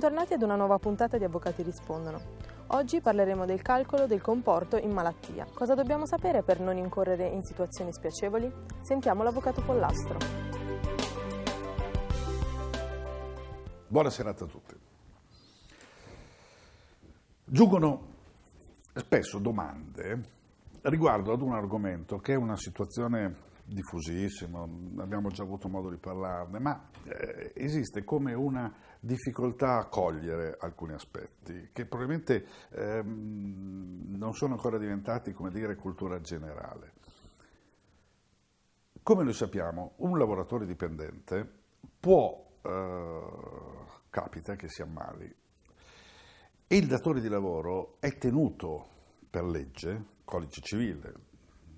Bentornati ad una nuova puntata di Avvocati Rispondono. Oggi parleremo del calcolo del comporto in malattia. Cosa dobbiamo sapere per non incorrere in situazioni spiacevoli? Sentiamo l'Avvocato Pollastro. Buona serata a tutti. Giungono spesso domande riguardo ad un argomento che è una situazione diffusissimo, abbiamo già avuto modo di parlarne, ma eh, esiste come una difficoltà a cogliere alcuni aspetti che probabilmente ehm, non sono ancora diventati, come dire, cultura generale. Come noi sappiamo, un lavoratore dipendente può, eh, capita che si ammali, e il datore di lavoro è tenuto per legge, codice civile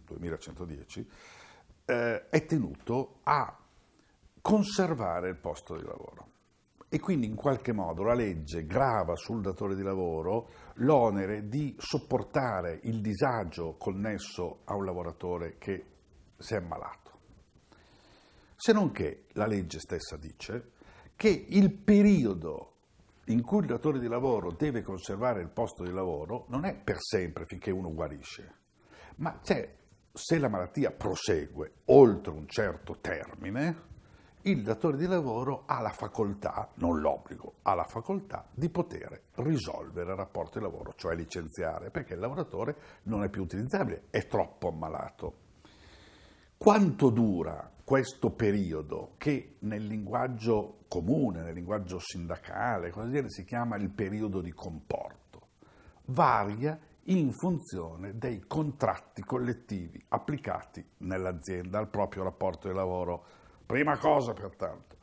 2110, eh, è tenuto a conservare il posto di lavoro e quindi in qualche modo la legge grava sul datore di lavoro l'onere di sopportare il disagio connesso a un lavoratore che si è ammalato. Se non che la legge stessa dice che il periodo in cui il datore di lavoro deve conservare il posto di lavoro non è per sempre finché uno guarisce, ma c'è se la malattia prosegue oltre un certo termine, il datore di lavoro ha la facoltà, non l'obbligo, ha la facoltà di poter risolvere il rapporto di lavoro, cioè licenziare, perché il lavoratore non è più utilizzabile, è troppo ammalato. Quanto dura questo periodo che nel linguaggio comune, nel linguaggio sindacale, si chiama il periodo di comporto? Varia in funzione dei contratti collettivi applicati nell'azienda al proprio rapporto di lavoro. Prima cosa, pertanto,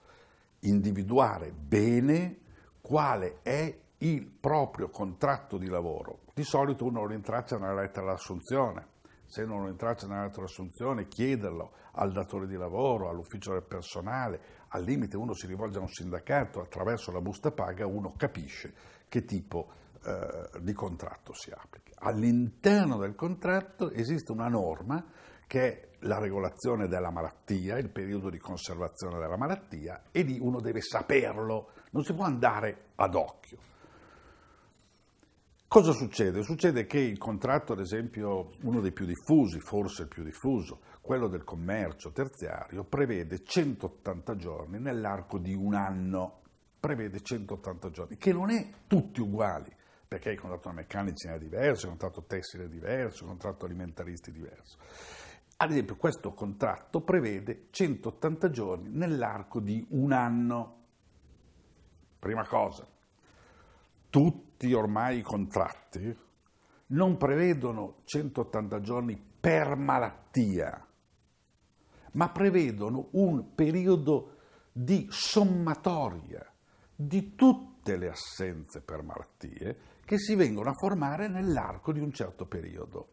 individuare bene quale è il proprio contratto di lavoro. Di solito uno lo intraccia nella lettera d'assunzione, se non lo intraccia nella lettera d'assunzione chiederlo al datore di lavoro, all'ufficio del personale, al limite uno si rivolge a un sindacato, attraverso la busta paga uno capisce che tipo di eh, di contratto si applica. All'interno del contratto esiste una norma che è la regolazione della malattia, il periodo di conservazione della malattia e lì uno deve saperlo, non si può andare ad occhio. Cosa succede? Succede che il contratto, ad esempio, uno dei più diffusi, forse il più diffuso, quello del commercio terziario, prevede 180 giorni nell'arco di un anno, prevede 180 giorni, che non è tutti uguali perché il contratto meccanico era diverso, il contratto tessile era diverso, il contratto alimentaristi è diverso. Ad esempio questo contratto prevede 180 giorni nell'arco di un anno. Prima cosa, tutti ormai i contratti non prevedono 180 giorni per malattia, ma prevedono un periodo di sommatoria di tutte le assenze per malattie che si vengono a formare nell'arco di un certo periodo.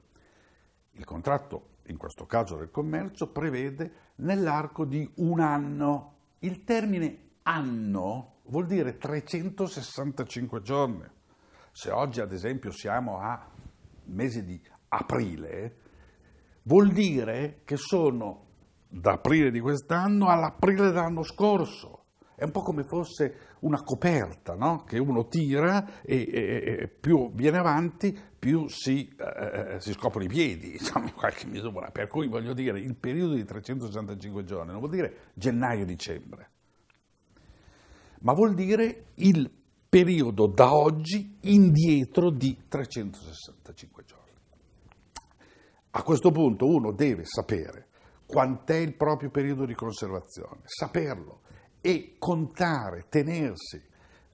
Il contratto, in questo caso del commercio, prevede nell'arco di un anno. Il termine anno vuol dire 365 giorni. Se oggi ad esempio siamo a mese di aprile, vuol dire che sono da aprile di quest'anno all'aprile dell'anno scorso è un po' come fosse una coperta no? che uno tira e, e, e, più viene avanti più si, eh, eh si scoprono i piedi, diciamo in qualche misura. Per cui voglio dire, il periodo di 365 giorni non vuol dire gennaio-dicembre, ma vuol dire il periodo da oggi indietro di 365 giorni. A questo punto uno deve sapere quant'è il proprio periodo di conservazione, saperlo e contare, tenersi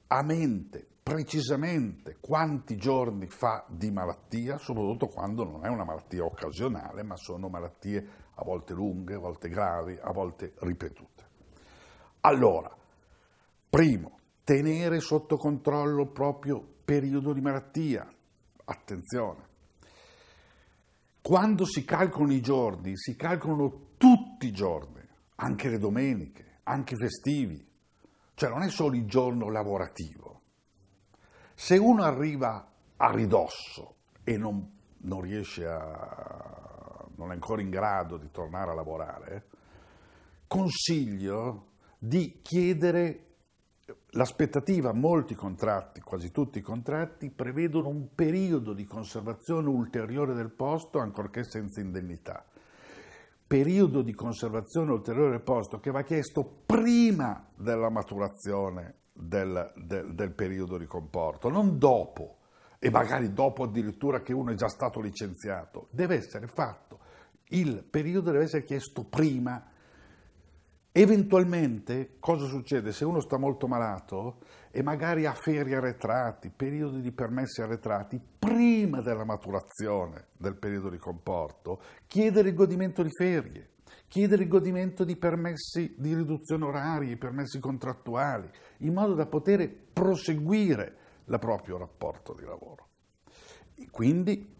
a mente precisamente quanti giorni fa di malattia, soprattutto quando non è una malattia occasionale, ma sono malattie a volte lunghe, a volte gravi, a volte ripetute. Allora, primo, tenere sotto controllo il proprio periodo di malattia, attenzione. Quando si calcolano i giorni, si calcolano tutti i giorni, anche le domeniche anche festivi, cioè non è solo il giorno lavorativo. Se uno arriva a ridosso e non, non riesce a, non è ancora in grado di tornare a lavorare, consiglio di chiedere l'aspettativa, molti contratti, quasi tutti i contratti, prevedono un periodo di conservazione ulteriore del posto, ancorché senza indennità periodo di conservazione ulteriore posto che va chiesto prima della maturazione del, del, del periodo di comporto, non dopo, e magari dopo addirittura che uno è già stato licenziato, deve essere fatto. Il periodo deve essere chiesto prima Eventualmente cosa succede? Se uno sta molto malato e magari ha ferie arretrati, periodi di permessi arretrati, prima della maturazione del periodo di comporto, chiedere il godimento di ferie, chiedere il godimento di permessi di riduzione orari, permessi contrattuali, in modo da poter proseguire il proprio rapporto di lavoro. E quindi,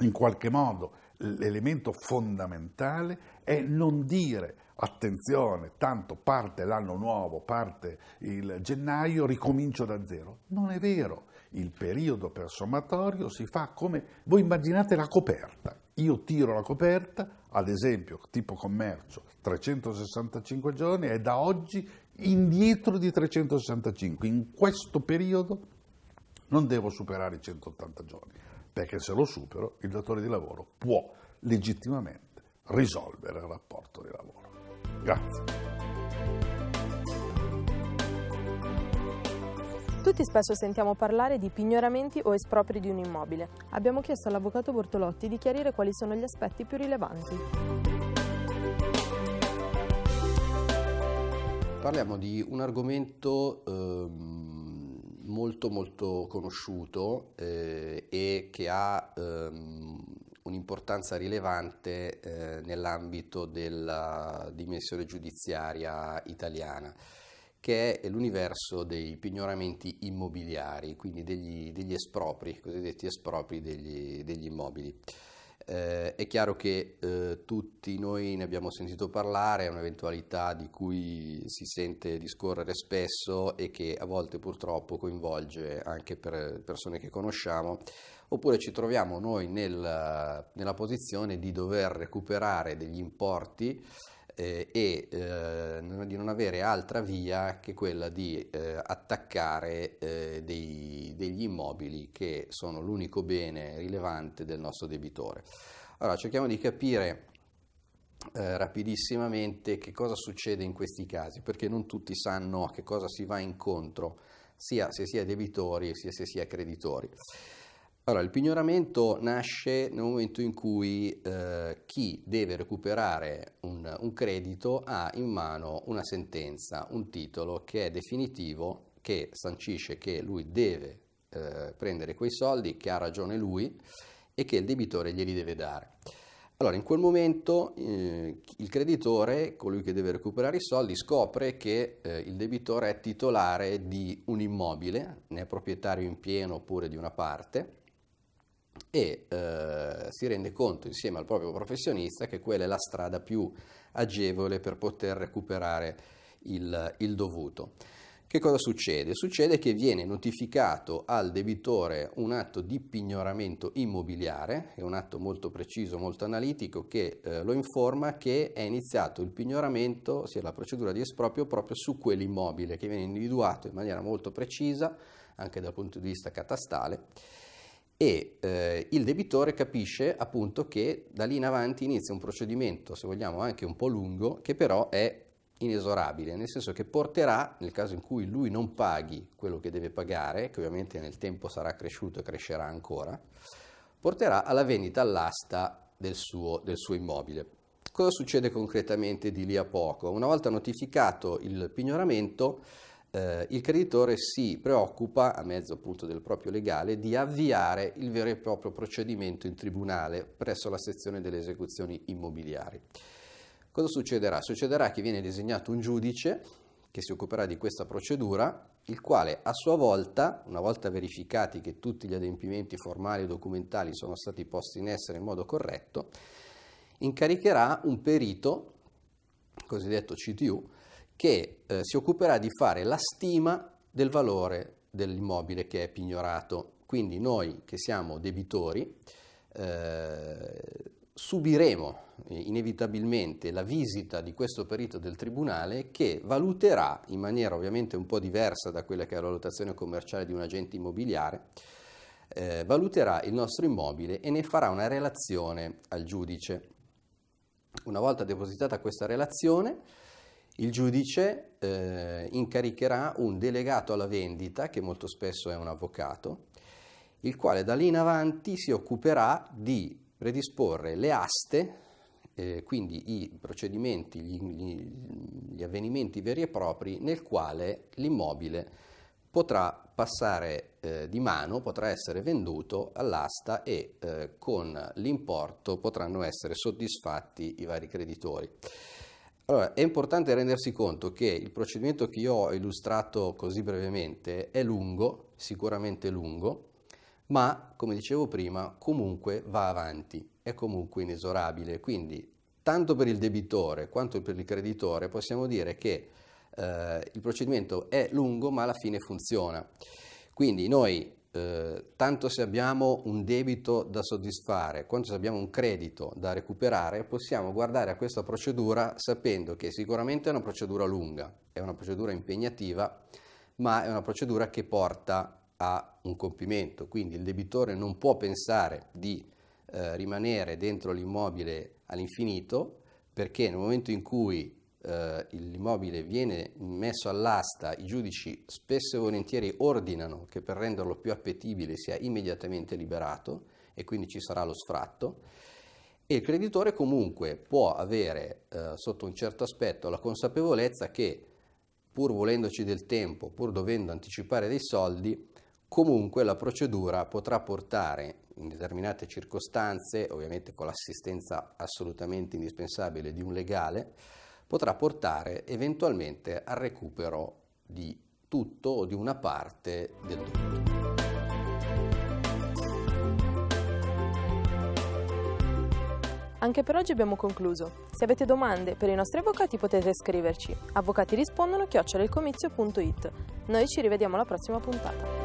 in qualche modo, l'elemento fondamentale è non dire attenzione, tanto parte l'anno nuovo, parte il gennaio, ricomincio da zero. Non è vero, il periodo per sommatorio si fa come, voi immaginate la coperta, io tiro la coperta, ad esempio tipo commercio, 365 giorni, è da oggi indietro di 365, in questo periodo non devo superare i 180 giorni, perché se lo supero il datore di lavoro può legittimamente risolvere il rapporto di lavoro. Grazie. Tutti spesso sentiamo parlare di pignoramenti o espropri di un immobile. Abbiamo chiesto all'avvocato Bortolotti di chiarire quali sono gli aspetti più rilevanti. Parliamo di un argomento eh, molto molto conosciuto eh, e che ha eh, un'importanza rilevante eh, nell'ambito della dimensione giudiziaria italiana, che è l'universo dei pignoramenti immobiliari, quindi degli, degli espropri, cosiddetti espropri degli, degli immobili. Eh, è chiaro che eh, tutti noi ne abbiamo sentito parlare, è un'eventualità di cui si sente discorrere spesso e che a volte purtroppo coinvolge anche per persone che conosciamo, oppure ci troviamo noi nel, nella posizione di dover recuperare degli importi eh, e eh, di non avere altra via che quella di eh, attaccare eh, dei, degli immobili che sono l'unico bene rilevante del nostro debitore. Allora cerchiamo di capire eh, rapidissimamente che cosa succede in questi casi, perché non tutti sanno a che cosa si va incontro, sia se si è debitori sia se si è creditori. Allora, il pignoramento nasce nel momento in cui eh, chi deve recuperare un, un credito ha in mano una sentenza, un titolo che è definitivo, che sancisce che lui deve eh, prendere quei soldi, che ha ragione lui e che il debitore glieli deve dare. Allora, in quel momento eh, il creditore, colui che deve recuperare i soldi, scopre che eh, il debitore è titolare di un immobile, ne è proprietario in pieno oppure di una parte, e eh, si rende conto insieme al proprio professionista che quella è la strada più agevole per poter recuperare il, il dovuto. Che cosa succede? Succede che viene notificato al debitore un atto di pignoramento immobiliare, è un atto molto preciso, molto analitico, che eh, lo informa che è iniziato il pignoramento, ossia la procedura di esproprio, proprio su quell'immobile che viene individuato in maniera molto precisa, anche dal punto di vista catastale e eh, il debitore capisce appunto che da lì in avanti inizia un procedimento, se vogliamo anche un po' lungo, che però è inesorabile, nel senso che porterà, nel caso in cui lui non paghi quello che deve pagare, che ovviamente nel tempo sarà cresciuto e crescerà ancora, porterà alla vendita all'asta del suo, del suo immobile. Cosa succede concretamente di lì a poco? Una volta notificato il pignoramento, eh, il creditore si preoccupa, a mezzo appunto del proprio legale, di avviare il vero e proprio procedimento in tribunale presso la sezione delle esecuzioni immobiliari. Cosa succederà? Succederà che viene designato un giudice che si occuperà di questa procedura, il quale a sua volta, una volta verificati che tutti gli adempimenti formali e documentali sono stati posti in essere in modo corretto, incaricherà un perito, cosiddetto CTU, che eh, si occuperà di fare la stima del valore dell'immobile che è pignorato. Quindi noi che siamo debitori eh, subiremo inevitabilmente la visita di questo perito del tribunale che valuterà in maniera ovviamente un po' diversa da quella che è la valutazione commerciale di un agente immobiliare, eh, valuterà il nostro immobile e ne farà una relazione al giudice. Una volta depositata questa relazione, il giudice eh, incaricherà un delegato alla vendita, che molto spesso è un avvocato, il quale da lì in avanti si occuperà di predisporre le aste, eh, quindi i procedimenti, gli, gli, gli avvenimenti veri e propri nel quale l'immobile potrà passare eh, di mano, potrà essere venduto all'asta e eh, con l'importo potranno essere soddisfatti i vari creditori. Allora, è importante rendersi conto che il procedimento che io ho illustrato così brevemente è lungo, sicuramente lungo, ma come dicevo prima comunque va avanti, è comunque inesorabile, quindi tanto per il debitore quanto per il creditore possiamo dire che eh, il procedimento è lungo ma alla fine funziona. Quindi noi eh, tanto se abbiamo un debito da soddisfare quanto se abbiamo un credito da recuperare, possiamo guardare a questa procedura sapendo che sicuramente è una procedura lunga, è una procedura impegnativa, ma è una procedura che porta a un compimento, quindi il debitore non può pensare di eh, rimanere dentro l'immobile all'infinito perché nel momento in cui eh, l'immobile viene messo all'asta, i giudici spesso e volentieri ordinano che per renderlo più appetibile sia immediatamente liberato e quindi ci sarà lo sfratto. E il creditore comunque può avere eh, sotto un certo aspetto la consapevolezza che pur volendoci del tempo, pur dovendo anticipare dei soldi, comunque la procedura potrà portare in determinate circostanze, ovviamente con l'assistenza assolutamente indispensabile di un legale, potrà portare eventualmente al recupero di tutto o di una parte del tutto. Anche per oggi abbiamo concluso. Se avete domande per i nostri avvocati potete scriverci Avvocati rispondono chiocciolelcomizio.it. Noi ci rivediamo alla prossima puntata.